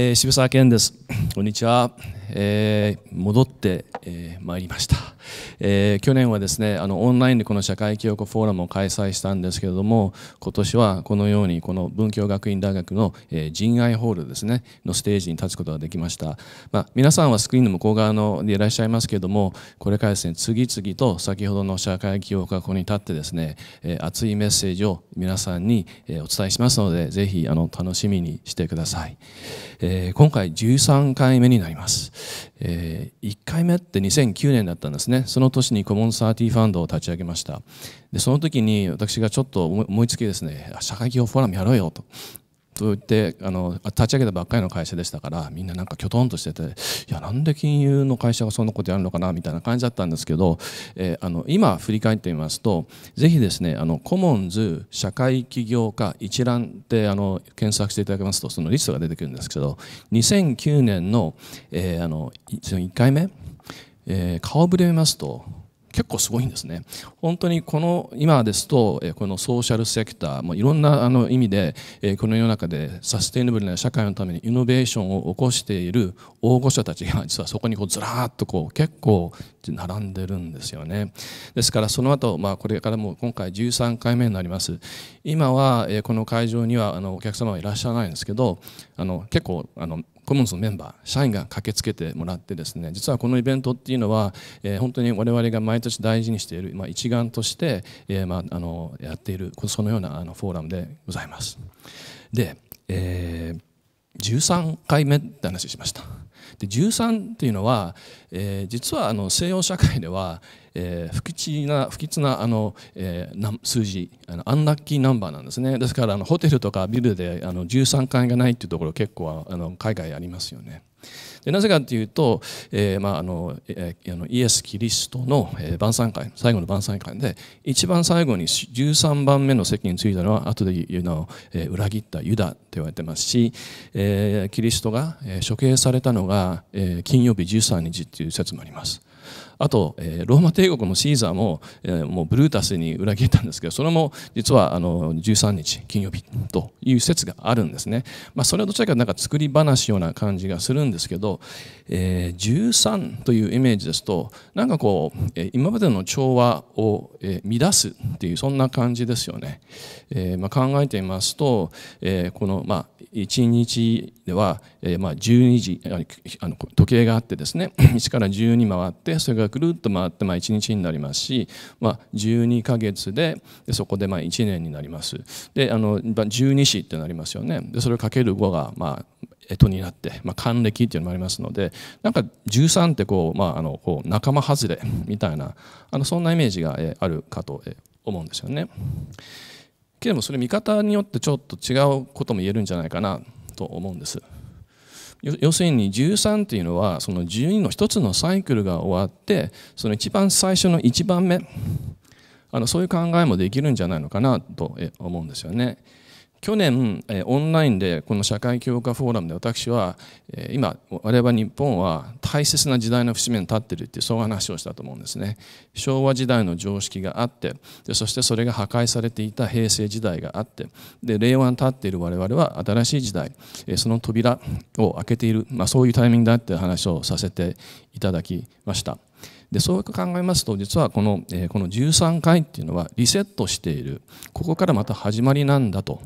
えー、渋沢健です。こんにちは。えー、戻って、えー、いりました、えー、去年はですねあのオンラインでこの社会記憶フォーラムを開催したんですけれども今年はこのようにこの文教学院大学の、えー、仁愛ホールですねのステージに立つことができました、まあ、皆さんはスクリーンの向こう側のでいらっしゃいますけれどもこれからですね次々と先ほどの社会記憶がここに立ってですね、えー、熱いメッセージを皆さんに、えお伝えしますのでぜひあの楽しみにしてください、えー、今回13回目になりますえー、1回目って2009年だったんですねその年にコモンサーティーファンドを立ち上げましたでその時に私がちょっと思いつきですね社会企業フォーラムやろうよとといってあの立ち上げたばっかりの会社でしたからみんななんかきょとんとしてていやなんで金融の会社がそんなことやるのかなみたいな感じだったんですけど、えー、あの今振り返ってみますとぜひですねあのコモンズ社会起業家一覧ってあの検索していただけますとそのリストが出てくるんですけど2009年の,、えー、あの1回目、えー、顔ぶれ見ますと結構すごいんですね。本当にこの今ですとこのソーシャルセクターもいろんなあの意味でこの世の中でサステイナブルな社会のためにイノベーションを起こしている大御所たちが実はそこにこうずらっとこう結構並んでるんですよね。ですからその後、まあ、これからも今回13回目になります。今はこの会場にはあのお客様はいらっしゃらないんですけどあの結構あのコモンズのメンバー社員が駆けつけてもらってですね実はこのイベントっていうのは、えー、本当に我々が毎年大事にしている、まあ、一丸として、えー、まあ、あのやっているそのようなあのフォーラムでございます。で、えー、13回目って話しました。で13というのは、えー、実はあの西洋社会では、えー、不吉な不吉なあの、えー、数字あのアンラッキーナンバーなんですねですからあのホテルとかビルであの13階がないっていうところ結構あの海外ありますよね。でなぜかというと、えーまああのイエス・キリストの、晩餐会最後の晩餐会で一番最後に13番目の席に着いたのは後で言うの、え裏切ったユダと言われてますし、えー、キリストが処刑されたのが、金曜日13日という説もあります。あと、えー、ローマ帝国のシーザーも,、えー、もうブルータスに裏切ったんですけどそれも実はあの13日金曜日という説があるんですね、まあ、それはどちらかというと作り話ような感じがするんですけど、えー、13というイメージですとなんかこう、えー、今までの調和を、えー、乱すっていうそんな感じですよね、えーまあ、考えてみますと、えー、この、まあ、1日では、えーまあ、12時あの時計があってですね1から12回ってそれがぐるっと回ってまあ1日になりますし、まあ、12ヶ月でそこでまあ1年になります。であの12子ってなりますよね。でそれをかける5がまあ干支になって、まあ、還暦っていうのもありますのでなんか13ってこう,、まあ、あのこう仲間外れみたいなあのそんなイメージがあるかと思うんですよね。けれどもそれ見方によってちょっと違うことも言えるんじゃないかなと思うんです。要するに13っていうのはその12の一つのサイクルが終わってその一番最初の1番目あのそういう考えもできるんじゃないのかなと思うんですよね。去年オンラインでこの社会教科フォーラムで私は今我々日本は大切な時代の節目に立ってるってそういう話をしたと思うんですね昭和時代の常識があってでそしてそれが破壊されていた平成時代があってで令和に立っている我々は新しい時代その扉を開けている、まあ、そういうタイミングだって話をさせていただきました。でそう考えますと実はこの,、えー、この13回っていうのはリセットしているここからまた始まりなんだと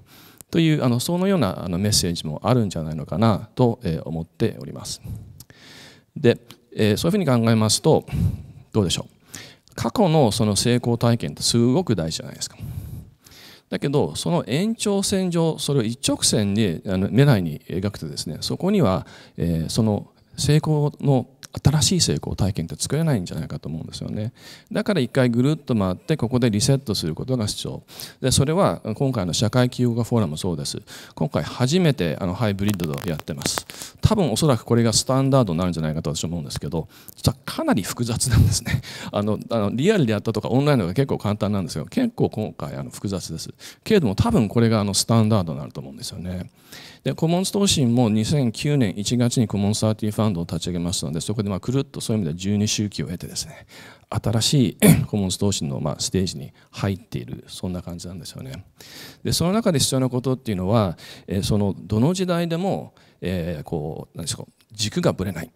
というあのそのようなあのメッセージもあるんじゃないのかなと、えー、思っております。で、えー、そういうふうに考えますとどうでしょう過去のその成功体験ってすごく大事じゃないですか。だけどその延長線上それを一直線にあの目内に描くとですねそこには、えー、その成功の新しい成功体験って作れないんじゃないかと思うんですよねだから一回ぐるっと回ってここでリセットすることが必要でそれは今回の社会起業家フォーラムもそうです今回初めてあのハイブリッドをやってます多分おそらくこれがスタンダードになるんじゃないかと私は思うんですけど実はかなり複雑なんですね あのあのリアルでやったとかオンラインのが結構簡単なんですよ結構今回あの複雑ですけれども多分これがあのスタンダードになると思うんですよねでコモンズ投信も2009年1月にコモンサーティファンドを立ち上げましたのでそこでまあくるっとそういう意味では12周期を経てですね新しいコモンズ投資のまステージに入っているそんな感じなんですよね。でその中で必要なことっていうのは、えそのどの時代でも、えこう何ですか軸がぶれない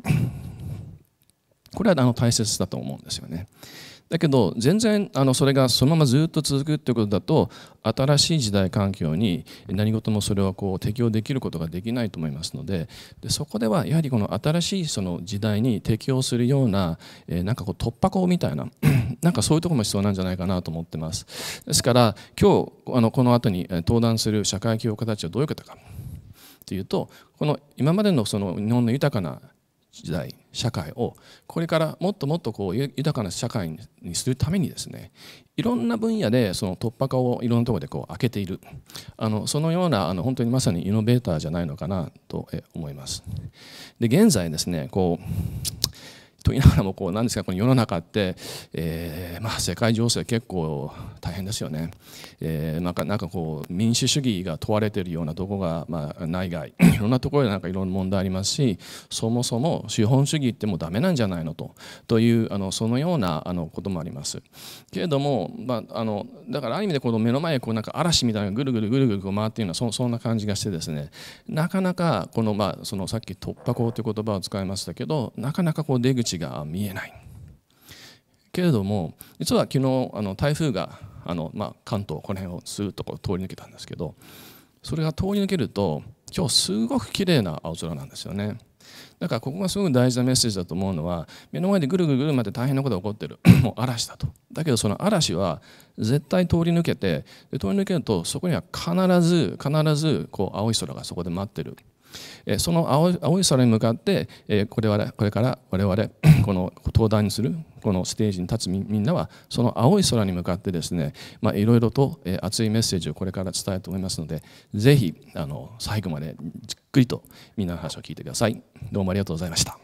これはあの大切だと思うんですよね。だけど全然あのそれがそのままずっと続くということだと新しい時代環境に何事もそれをこう適応できることができないと思いますのででそこではやはりこの新しいその時代に適応するような、えー、なんかこう突破口みたいな なんかそういうところも必要なんじゃないかなと思ってます。ですから今日あのこの後に登壇する社会教科家たちはどういう方かというとこの今までのその日本の豊かな時代社会をこれからもっともっとこう豊かな社会にするためにですねいろんな分野でその突破口をいろんなところでこう開けているあのそのようなあの本当にまさにイノベーターじゃないのかなと思います。で現在ですねこうと言いながらもこうなんですかこの世の中って、えー、まあ世界情勢結構大変ですよね、えー、なんかなんかこう民主主義が問われているようなとこが、まあ、内外 いろんなところでなんかいろんな問題ありますしそもそも資本主義ってもうダメなんじゃないのとというあのそのようなあのこともありますけれども、まあ、あのだからある意味でこの目の前こうなんか嵐みたいなぐるぐるぐるぐる回っているようなそそんな感じがしてですねなかなかこの,、まあそのさっき突破口という言葉を使いましたけどなかなかこう出口が見えないけれども実は昨日あの台風があの、まあ、関東この辺をスーッとこう通り抜けたんですけどそれが通り抜けると今日すごく綺麗な青空なんですよねだからここがすごく大事なメッセージだと思うのは目の前でぐるぐるぐるまで大変なことが起こってる もう嵐だとだけどその嵐は絶対通り抜けてで通り抜けるとそこには必ず必ずこう青い空がそこで待ってるその青い空に向かってこれこれから我々 この登壇するこのステージに立つみんなはその青い空に向かってですねいろいろと熱いメッセージをこれから伝えると思いますのでぜひあの最後までじっくりとみんなの話を聞いてくださいどうもありがとうございました。